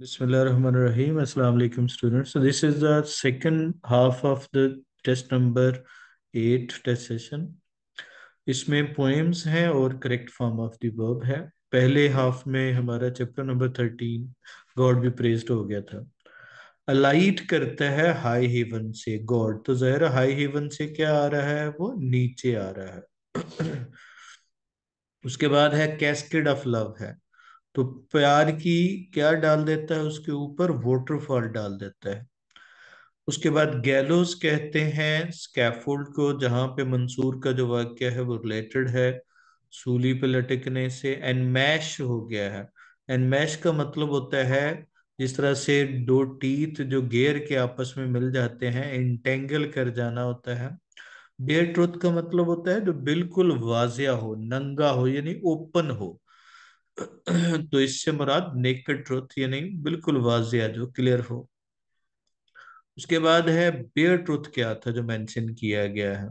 Bismillahirrahmanirrahim. Assalamu alaikum students. So this is the second half of the test number इसमें हैं और correct form of दर्ब है पहले half में हमारा चैप्टर नंबर थर्टीन गॉड भी प्रेज्ड हो गया था अलाइट करता है हाई हेवन से गॉड तो जहर हाई हेवन से क्या आ रहा है वो नीचे आ रहा है उसके बाद है कैस्केड ऑफ लव है तो प्यार की क्या डाल देता है उसके ऊपर वॉटरफॉल डाल देता है उसके बाद गैलोस कहते हैं स्कैफोल्ड को जहां पे मंसूर का जो वाक्य है वो रिलेटेड है सूली पे लटकने से एनमैश हो गया है एनमैश का मतलब होता है जिस तरह से दो टीथ जो गेयर के आपस में मिल जाते हैं इंटेंगल कर जाना होता है बेयर ट्रुथ का मतलब होता है जो बिल्कुल वाजिया हो नंगा हो यानी ओपन हो तो इससे मुराद नेकेड ट्रुथ यानी बिल्कुल वाजिया जो क्लियर हो उसके बाद है बेयर ट्रुथ क्या था जो मेंशन किया गया है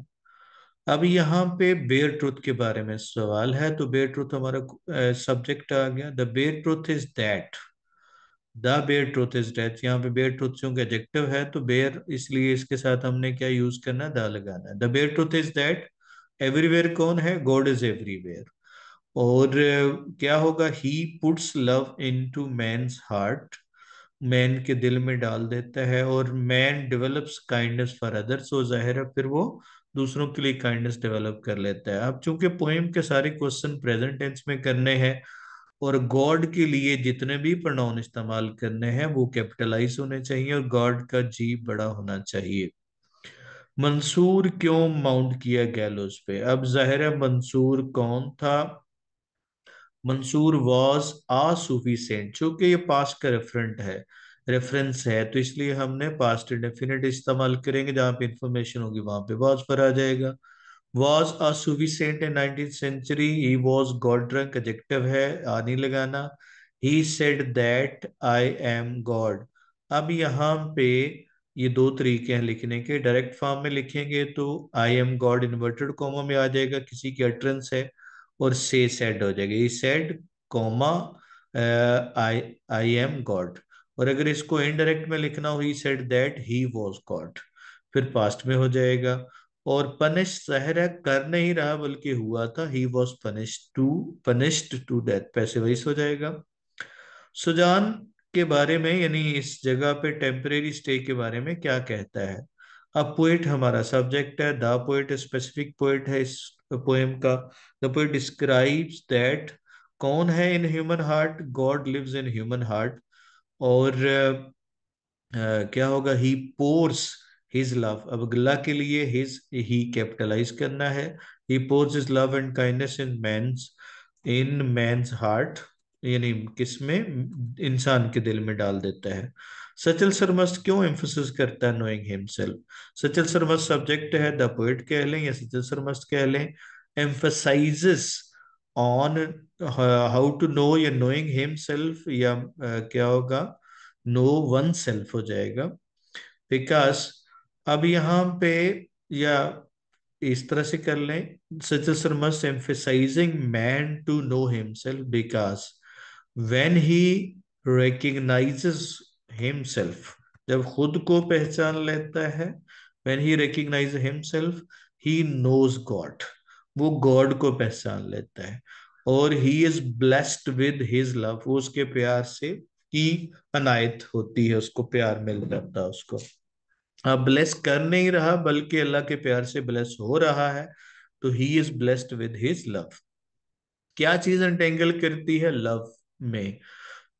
अब यहाँ पे बेयर ट्रुथ के बारे में सवाल है तो बेयर ट्रुथ हमारा सब्जेक्ट आ गया the bare truth is that the bare truth is death यहाँ पे बेयर ट्रुथ चूंकि एडजेक्टिव है तो बेयर इसलिए इसके साथ हमने क्या यूज करना है द लगाना है the bare truth is that everywhere कौन है गॉड इज एवरीवेयर और क्या होगा he puts love into man's heart man के दिल में डाल देता है और man develops kindness for others so जाहिर है फिर वो दूसरों के लिए काइंडनेस डेवलप कर लेता है अब चूंकि पोएम के सारे क्वेश्चन प्रेजेंट टेंस में करने हैं और गॉड के लिए जितने भी प्रोनाउन इस्तेमाल करने हैं वो कैपिटलाइज होने चाहिए और गॉड का जी बड़ा होना चाहिए मंसूर क्यों माउंट किया गैलोस पे अब जाहिर है मंसूर कौन था Mansoor was a Sufi saint चूंकि ये पास का रेफरेंट है रेफरेंस है तो इसलिए हमने पास्ट डेफिनेट इस्तेमाल करेंगे जहाँ पे इंफॉर्मेशन होगी वहां पे वॉज पर आ जाएगा was a Sufi saint in nineteen century he was God drunk adjective है नहीं लगाना he said that I am God अब यहाँ पे ये दो तरीके हैं लिखने के डायरेक्ट फॉर्म में लिखेंगे तो I am God inverted comma में आ जाएगा किसी की अटरेंस है और से सेड हो जाएगा he said comma I I am God और अगर इसको इनडायरेक्ट में लिखना हो he said that he was God फिर पास्ट में हो जाएगा और पनिश है कर नहीं रहा बल्कि हुआ था he was punish to punished to death पैसे वाइस हो जाएगा सुजान के बारे में यानी इस जगह पे टेम्परेरी स्टे के बारे में क्या कहता है अब पोइट हमारा सब्जेक्ट है द पोइट स्पेसिफिक पोइट है इस पोएम का द पोए डिस्क्राइब्स दैट कौन है in human heart God lives in human heart और uh, क्या होगा ही पोर्स हिज लव अब गला के लिए हिज ही कैपिटलाइज करना है he pours is love and kindness in man's in man's heart यानी किस में इंसान के दिल में डाल देता है सचल सर मस्त क्यों एम्फोसिस करता है knowing himself Sachal Sarmast subject है द पोइट कह लें या सचल सर मस्त कह लें emphasize on how to know या नोइंग हिमसेल्फ या क्या होगा नो वन सेल्फ हो जाएगा बिकॉज अब यहाँ पे या इस तरह से कर लें Sachal Sarmast emphasizing man to know himself because when he recognizes himself जब खुद को पहचान लेता है when he recognize himself he knows God वो गॉड को पहचान लेता है और he is blessed with his love वो उसके प्यार से ही अनायत होती है उसको प्यार मिल जाता है उसको अब ब्लेस कर नहीं रहा बल्कि अल्लाह के प्यार से ब्लेस हो रहा है तो he is blessed with his love क्या चीज एंटेंगल करती है लव में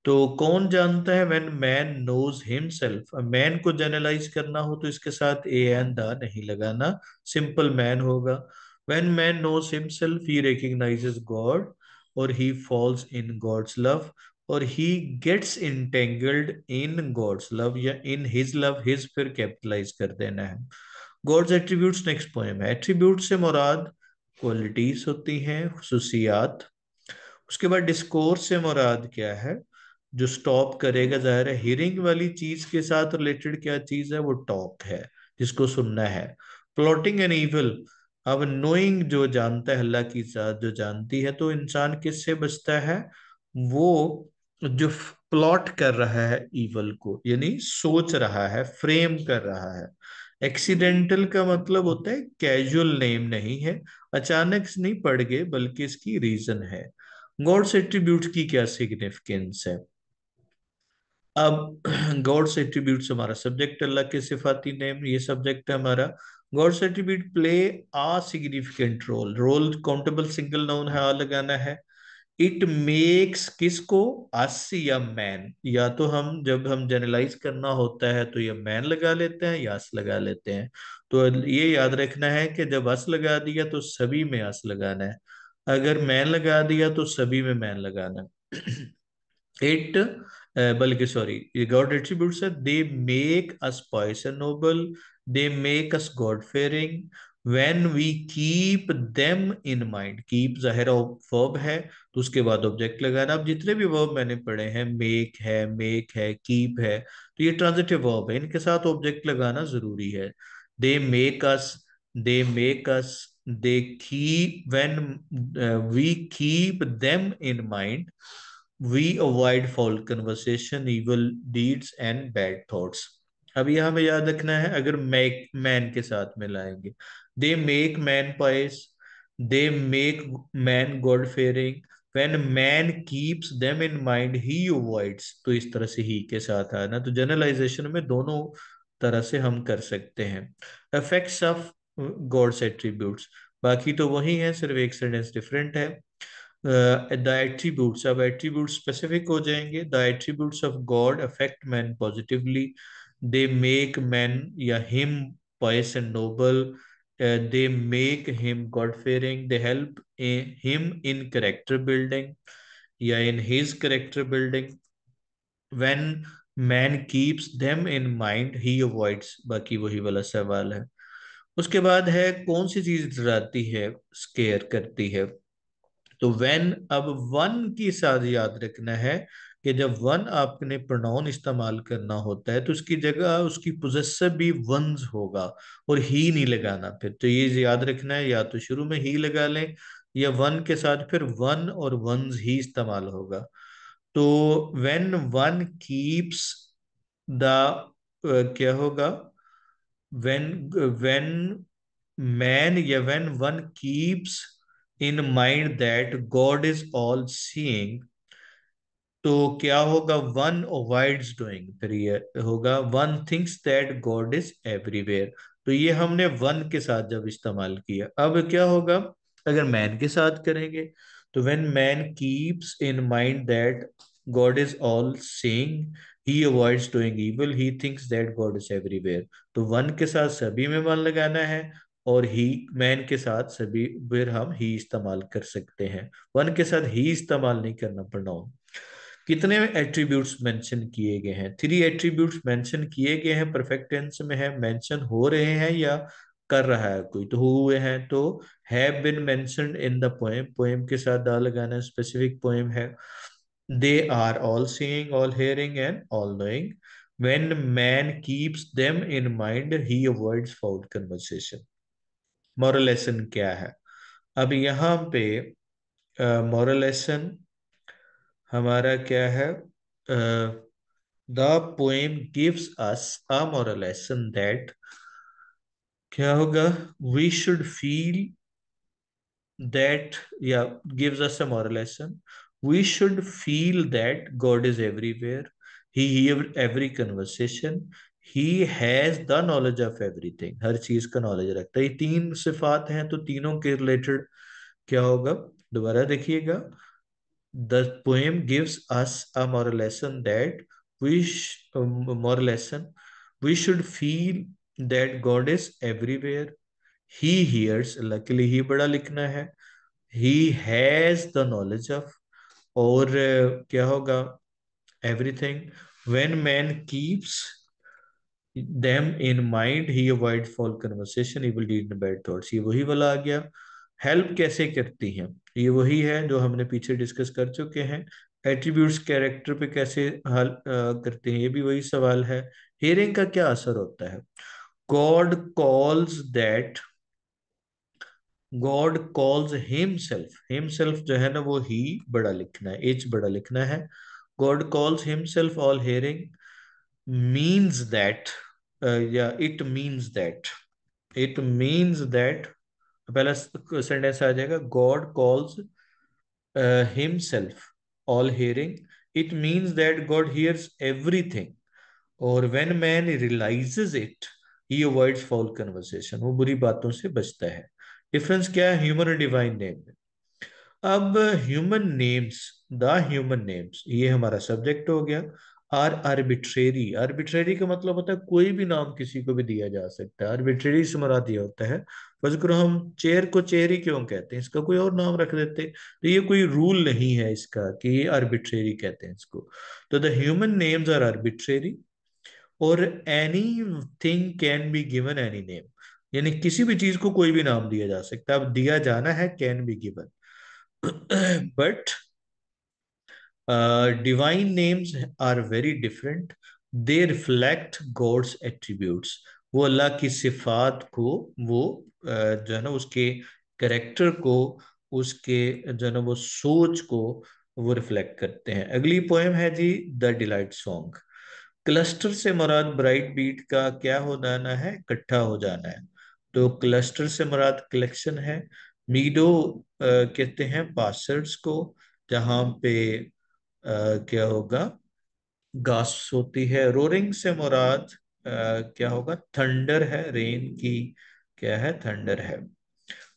तो कौन जानता है when man knows himself man को जनरलाइज करना हो तो इसके साथ ए एन द नहीं लगाना सिंपल मैन होगा when man knows himself he recognizes God और he falls in God's love और he gets entangled in God's love या इन हिज लव हिज फिर कैपिटलाइज कर देना है गॉड्स एट्रीब्यूट नेक्स्ट पोएम है एट्रीब्यूट से मुराद क्वालिटीज होती हैं खसूसियात उसके बाद डिस्कोर्स से मुराद क्या है जो स्टॉप करेगा जाहिर है हियरिंग वाली चीज के साथ रिलेटेड क्या चीज है वो टॉक है जिसको सुनना है प्लॉटिंग एंड ईवल अब नोइंग जो जानता है अल्लाह की साथ जो जानती है तो इंसान किससे बचता है वो जो प्लॉट कर रहा है ईवल को यानी सोच रहा है फ्रेम कर रहा है एक्सीडेंटल का मतलब होता है कैजुअल नेम नहीं है अचानक नहीं पड़ गए बल्कि इसकी रीजन है गॉड्स एट्रीब्यूट की क्या सिग्निफिकेंस है अब गॉड से एट्रीब्यूट्स हमारा सब्जेक्ट अल्लाह के सिफाती नेम ये सब्जेक्ट है हमारा God's attribute play a significant role role countable single noun है आ लगाना है इट मेक्स किसको अस या मैन या तो हम जब हम जनरलाइज करना होता है तो ये मैन लगा लेते हैं या अस लगा लेते हैं तो ये याद रखना है कि जब अस लगा दिया तो सभी में अस लगाना है अगर मैन लगा दिया तो सभी में मैन लगाना इट बल्कि सॉरी ये गॉड एट्रीब्यूट है they make us pious noble they make us God fearing when we keep them in mind keep जहर वर्ब है तो उसके बाद ऑब्जेक्ट लगाना आप जितने भी वर्ब मैंने पढ़े हैं मेक है मेक है कीप है तो ये ट्रांजिटिव वर्ब है इनके साथ ऑब्जेक्ट लगाना जरूरी है they make us they make us they keep when we keep them in mind we avoid foul conversation evil deeds and bad thoughts अब यहाँ पे याद रखना है अगर मैक मैन के साथ में लाएंगे they make man pious they make man God fearing when man keeps them in mind he avoids तो इस तरह से ही के साथ आना तो जनरलाइजेशन में दोनों तरह से हम कर सकते हैं इफेक्ट्स ऑफ गॉड्स एट्रीब्यूट्स बाकी तो वही है सिर्फ एक सेंटेंस डिफरेंट है द अब एट्रीब्यूट स्पेसिफिक हो जाएंगे the attributes of God affect man positively they make man या him pious and noble they make him God fearing they help him in character building या in his character building when man keeps them in mind he avoids बाकी वही वाला सवाल है उसके बाद है कौन सी चीज डराती है स्केयर करती है तो वेन अब वन के साथ याद रखना है कि जब वन आपने प्रोनाउन इस्तेमाल करना होता है तो उसकी जगह उसकी पोजेसिव भी वंस होगा और ही नहीं लगाना फिर तो ये याद रखना है या तो शुरू में ही लगा लें या वन के साथ फिर वन और वंस ही इस्तेमाल होगा तो वेन वन कीप्स द क्या होगा वेन वेन मैन या when one keeps in mind that God is all seeing तो क्या होगा वन अवॉइड डूइंग होगा one things that God is everywhere तो ये हमने वन के साथ जब इस्तेमाल किया अब क्या होगा अगर मैन के साथ करेंगे तो when man keeps in mind that God is all seeing he avoids doing evil he thinks that God is everywhere तो वन के साथ सभी में मन लगाना है और ही मैन के साथ सभी फिर हम ही इस्तेमाल कर सकते हैं वन के साथ ही इस्तेमाल नहीं करना प्रोनाउन कितने एट्रीब्यूट्स मेंशन किए गए हैं थ्री एट्रीब्यूट्स मेंशन किए गए हैं परफेक्ट टेंस में है मेंशन हो रहे हैं या कर रहा है कोई तो हुए हैं तो have been mentioned in the poem poem के साथ दा लगाना स्पेसिफिक पोएम है they are all seeing all hearing and all knowing when man keeps them in mind he avoids foul conversation moral lesson क्या है अब यहाँ पे moral uh, lesson हमारा क्या है the poem gives us a moral lesson that क्या होगा वी शुड फील दैट या gives us a moral lesson we should feel that God is everywhere he hears every conversation he has the knowledge of everything हर चीज का knowledge रखता है ये तीन सिफात हैं तो तीनों के रिलेटेड क्या होगा दोबारा देखिएगा the poem gives us a moral lesson that we moral lesson we should feel that God is everywhere he hears luckily he बड़ा लिखना है he has the knowledge of और uh, क्या होगा everything when man keeps them in mind he avoid foul conversation he will lead bad thoughts ये वही वाला आ गया हेल्प कैसे करती हैं ये वही है जो हमने पीछे डिस्कस कर चुके हैं एट्रीब्यूट्स कैरेक्टर पे कैसे हल करते हैं ये भी वही सवाल है हियरिंग का क्या असर होता है God calls that God calls himself himself जो है ना वो ही बड़ा लिखना है एच बड़ा लिखना है God calls himself all hearing means that या it means that it means that पहला सेंटेंस आ जाएगा God calls himself all hearing it means that God hears everything और when man realizes it he avoids foul conversation वो बुरी बातों से बचता है डिफरेंस क्या है ह्यूमन और डिवाइन नेम में अब human names the human names ये हमारा सब्जेक्ट हो गया आर आर्बिट्रेरी आर्बिट्रेरी का मतलब होता है कोई भी नाम किसी को भी दिया जा सकता है आर्बिट्रेरी से मरा दिया होता है फजकर हम चेयर को चेयर ही क्यों कहते हैं इसका कोई और नाम रख देते तो ये कोई रूल नहीं है इसका कि ये आर्बिट्रेरी कहते हैं इसको तो the human names are arbitrary और anything can be given any name यानी किसी भी चीज को कोई भी नाम दिया जा सकता है अब दिया जाना है can be given but divine names are very different they reflect God's attributes वो अल्लाह की सिफात को वो uh, जो है ना उसके करेक्टर को उसके जो है ना वो सोच को वो रिफ्लेक्ट करते हैं अगली पोएम है जी द डिलाइट सॉन्ग क्लस्टर से मुराद ब्राइट बीट का क्या हो जाना है इकट्ठा हो जाना है तो क्लस्टर से मुराद कलेक्शन है मीडो uh, कहते हैं पासर्स को जहां पे क्या होगा गास होती है रोरिंग से मुराद क्या होगा थंडर है रेन की क्या है थंडर है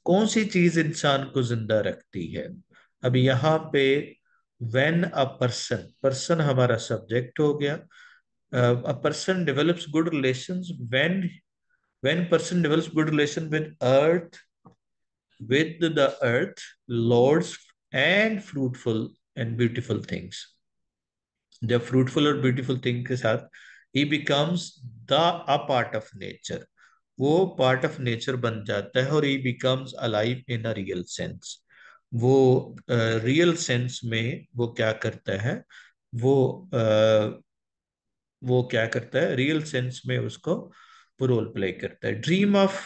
कौन सी चीज इंसान को जिंदा रखती है अब यहाँ पे वेन अ पर्सन पर्सन हमारा सब्जेक्ट हो गया a person develops good relation when when person develops good relation with earth with the earth lords and fruitful and beautiful things जब फ्रूटफुल और ब्यूटिफुल थिंग के साथ he becomes the a part of nature वो part of nature बन जाता है और he becomes alive in a real sense वो रियल uh, सेंस में वो क्या करता है वो uh, वो क्या करता है रियल सेंस में उसको रोल प्ले करता है ड्रीम ऑफ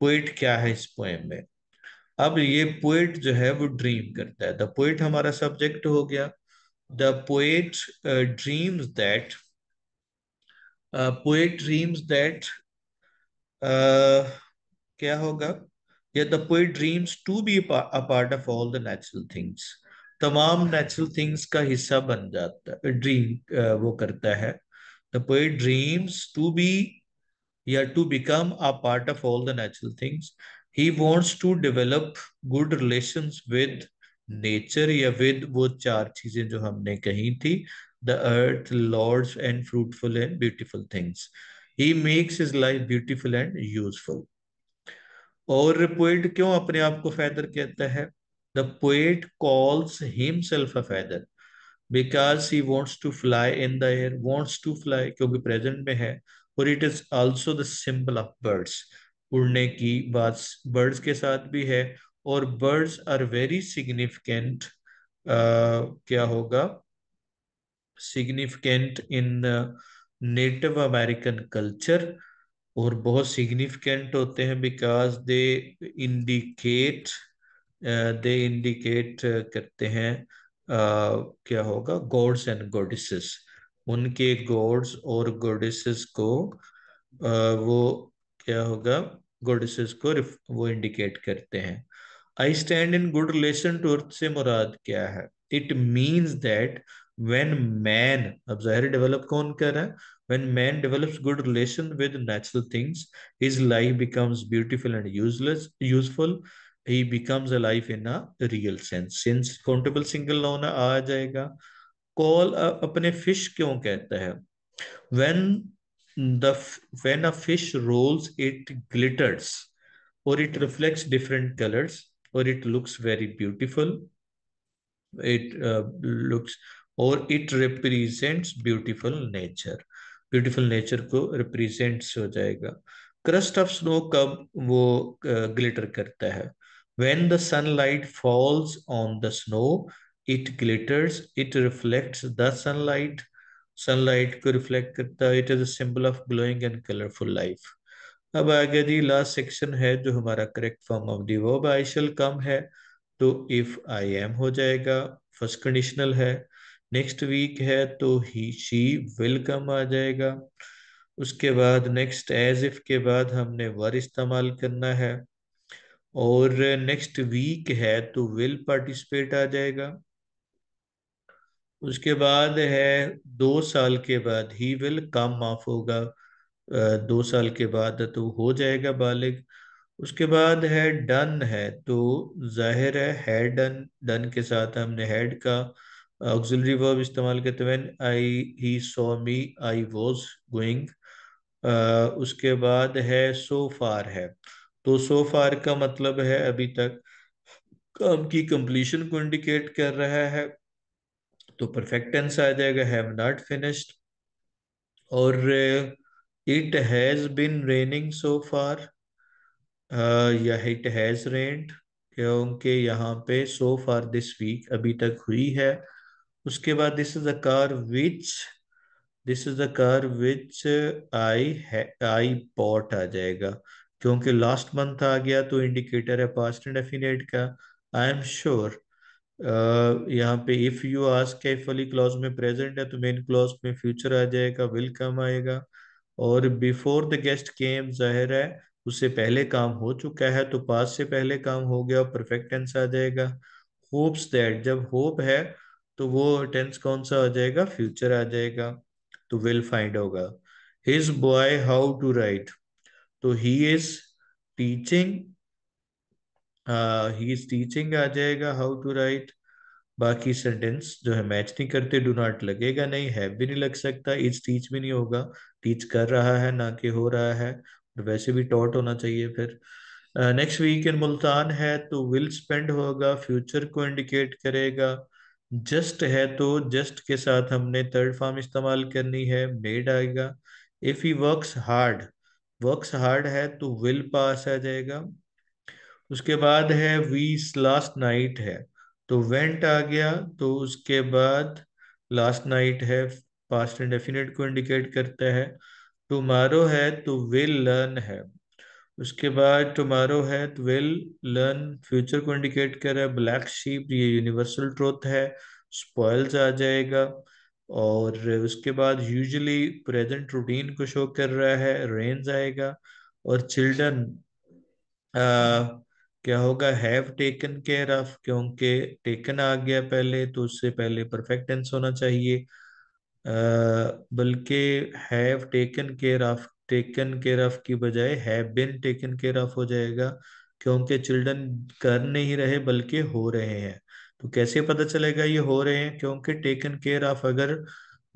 पोइट क्या है इस पोएम में अब ये पोएट जो है वो ड्रीम करता है द पोएट हमारा सब्जेक्ट हो गया the poet dreams that poet dreams that क्या होगा या the poet dreams to be a part of all the natural things तमाम नेचुरल थिंग्स का हिस्सा बन जाता है ड्रीम uh, वो करता है the poet dreams to be या to become a part of all the natural things he wants to develop good relations with nature ya with wo char cheeze jo humne kahi the earth lords and fruitful and beautiful things he makes his life beautiful and useful aur poet kyon apne aap ko feather kehta hai the poet calls himself a feather because he wants to fly in the air wants to fly kyunki present mein hai it is also the symbol of birds उड़ने की बात birds के साथ भी है और birds are very significant क्या होगा significant in native American culture और बहुत सिग्निफिकेंट होते हैं because they indicate they indicate करते हैं uh, क्या होगा गॉड्स एंड गोडिस उनके गॉड्स और गोडिस को uh, वो क्या होगा गोडसेस को वो इंडिकेट करते हैं I stand in good relation to earth से मुराद क्या है it means that when man अब जाहिर डेवलप कौन कर रहा है when man develops good relation with natural things his life becomes beautiful and useless useful he becomes alive in a real sense since countable single na aa jayega call apne fish kyon kehta hai when the when a fish rolls it glitters or it reflects different colors or it looks very beautiful it uh, looks or it represents beautiful nature beautiful nature को represents हो जाएगा crust of snow कब वो uh, glitter करता है when the sunlight falls on the snow it glitters it reflects the sunlight sunlight को reflect करता है it is a symbol of glowing and colourful life अब आगे जी लास्ट सेक्शन है जो हमारा correct form of the verb I shall come है तो इफ आई एम हो जाएगा फर्स्ट कंडीशनल है नेक्स्ट वीक है तो ही शी विल कम आ जाएगा उसके बाद नेक्स्ट एज इफ के बाद हमने वर इस्तेमाल करना है और नेक्स्ट वीक है तो विल पार्टिसिपेट आ जाएगा उसके बाद है दो साल के बाद ही विल काम माफ होगा दो साल के बाद तो हो जाएगा बालिग उसके बाद है डन है तो जाहिर है है डन डन के साथ हमने हेड का ऑक्सिलरी वर्ब इस्तेमाल करते हुए आई ही सो मी आई वॉज गोइंग उसके बाद है सो so फार है तो सो so फार का मतलब है अभी तक काम की कंप्लीशन को इंडिकेट कर रहा है तो परफेक्ट टेंस आ जाएगा हैव नॉट फिनिश्ड और it has been raining so far या इट हैज रेंड क्योंकि यहाँ पे सो फार दिस वीक अभी तक हुई है उसके बाद this is a car which this is a car which I I bought आ जाएगा क्योंकि लास्ट मंथ आ गया तो इंडिकेटर है पास्ट एंड एफिनेट का आई एम श्योर यहाँ पे if you ask carefully clause में प्रेजेंट है तो मेन क्लॉज में फ्यूचर आ जाएगा विल कम आएगा और बिफोर द गेस्ट केम जाहिर है उससे पहले काम हो चुका है तो पास से पहले काम हो गया परफेक्ट टेंस आ जाएगा होप्स दैट जब होप है तो वो टेंस कौन सा आ जाएगा फ्यूचर आ जाएगा तो विल फाइंड होगा his boy how to write तो he is teaching he is teaching आ जाएगा हाउ टू राइट बाकी सेंटेंस जो है मैच नहीं करते डू नॉट लगेगा नहीं है भी नहीं लग सकता इज टीच भी नहीं होगा टीच कर रहा है ना कि हो रहा है और वैसे भी टॉट होना चाहिए फिर नेक्स्ट वीक इन मुल्तान है तो विल स्पेंड होगा फ्यूचर को इंडिकेट करेगा जस्ट है तो जस्ट के साथ हमने थर्ड फॉर्म इस्तेमाल करनी है मेड आएगा if he works hard works hard है तो विल पास आ जाएगा उसके बाद है वी लास्ट नाइट है तो वेंट आ गया तो उसके बाद लास्ट नाइट है पास्ट डेफिनेट को इंडिकेट करता है टुमारो है तो विल लर्न है उसके बाद टुमारो है तो विल लर्न फ्यूचर को इंडिकेट कर रहा है ब्लैक शीप ये यूनिवर्सल ट्रोथ है स्पॉयल्स आ जाएगा और उसके बाद यूजली प्रेजेंट रूटीन को शो कर रहा है रेंज आएगा और चिल्ड्रन क्या होगा हैव टेकन केयर ऑफ क्योंकि टेकन आ गया पहले तो उससे पहले परफेक्ट टेंस होना चाहिए बल्कि have taken care of taken care of की बजाय have been taken care of हो जाएगा क्योंकि चिल्ड्रन कर नहीं रहे बल्कि हो रहे हैं तो कैसे पता चलेगा ये हो रहे हैं क्योंकि टेकन केयर ऑफ अगर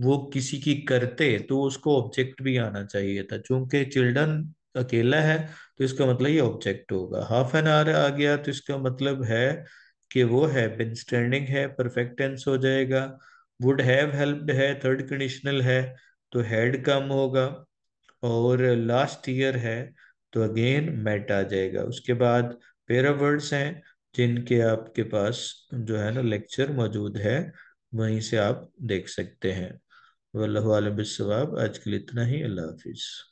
वो किसी की करते तो उसको ऑब्जेक्ट भी आना चाहिए था चूंकि चिल्ड्रन अकेला है तो इसका मतलब ये ऑब्जेक्ट होगा हाफ एन आवर आ गया तो इसका मतलब है कि वो है बिन स्टैंडिंग है परफेक्ट टेंस हो जाएगा वुड हैव हेल्प है थर्ड कंडीशनल है तो हैड कम होगा और लास्ट ईयर है तो अगेन मेट आ जाएगा उसके बाद पेरा वर्ड्स हैं जिनके आपके पास जो है ना लेक्चर मौजूद है वहीं से आप देख सकते हैं वल्लम बिसवाब आज के लिए इतना ही अल्लाह हाफिज़